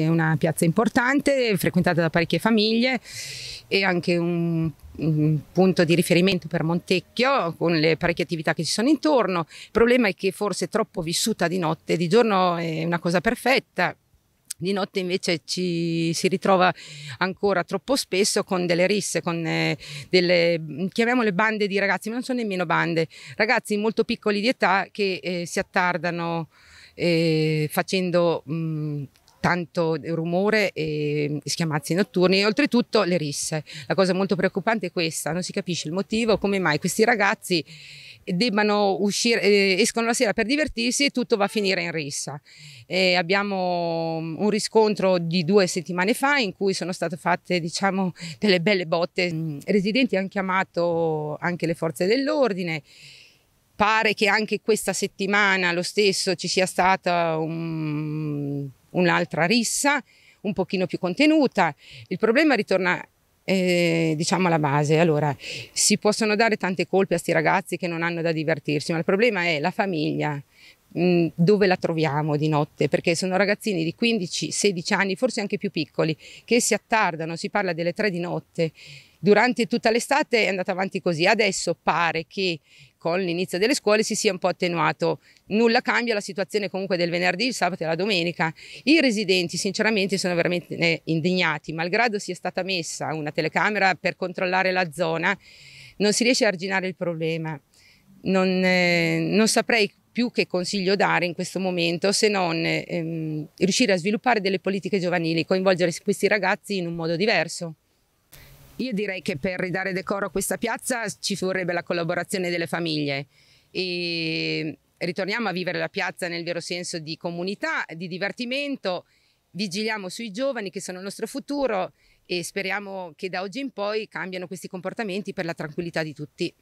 È una piazza importante, frequentata da parecchie famiglie e anche un, un, punto di riferimento per Montecchio con le parecchie attività che ci sono intorno. Il problema è che forse è troppo vissuta di notte, di giorno è una cosa perfetta. Di notte invece ci si ritrova ancora troppo spesso con delle risse, con eh, delle chiamiamole bande di ragazzi, ma non sono nemmeno bande, ragazzi molto piccoli di età che eh, si attardano eh, facendo mh, tanto rumore e schiamazzi notturni e oltretutto le risse. La cosa molto preoccupante è questa, non si capisce il motivo, come mai questi ragazzi debbano uscire, eh, escono la sera per divertirsi e tutto va a finire in rissa. Eh, abbiamo mm, un riscontro di due settimane fa in cui sono state fatte diciamo, delle belle botte. I mm, residenti hanno chiamato anche le forze dell'ordine. Pare che anche questa settimana lo stesso ci sia stata un un'altra rissa un pochino più contenuta. Il problema ritorna eh, diciamo alla base, allora si possono dare tante colpe a questi ragazzi che non hanno da divertirsi, ma il problema è la famiglia, mh, mm, dove la troviamo di notte, perché sono ragazzini di 15-16 anni, forse anche più piccoli, che si attardano, si parla delle 3 di notte, durante tutta l'estate è andata avanti così, adesso pare che con l'inizio delle scuole si sia un po' attenuato. Nulla cambia la situazione comunque del venerdì, il sabato e la domenica. I residenti sinceramente sono veramente eh, indignati, malgrado sia stata messa una telecamera per controllare la zona, non si riesce a arginare il problema. Non, eh, non saprei più che consiglio dare in questo momento se non ehm, riuscire a sviluppare delle politiche giovanili, coinvolgere questi ragazzi in un modo diverso. Io direi che per ridare decoro a questa piazza ci vorrebbe la collaborazione delle famiglie e ritorniamo a vivere la piazza nel vero senso di comunità, di divertimento, vigiliamo sui giovani che sono il nostro futuro e speriamo che da oggi in poi cambiano questi comportamenti per la tranquillità di tutti.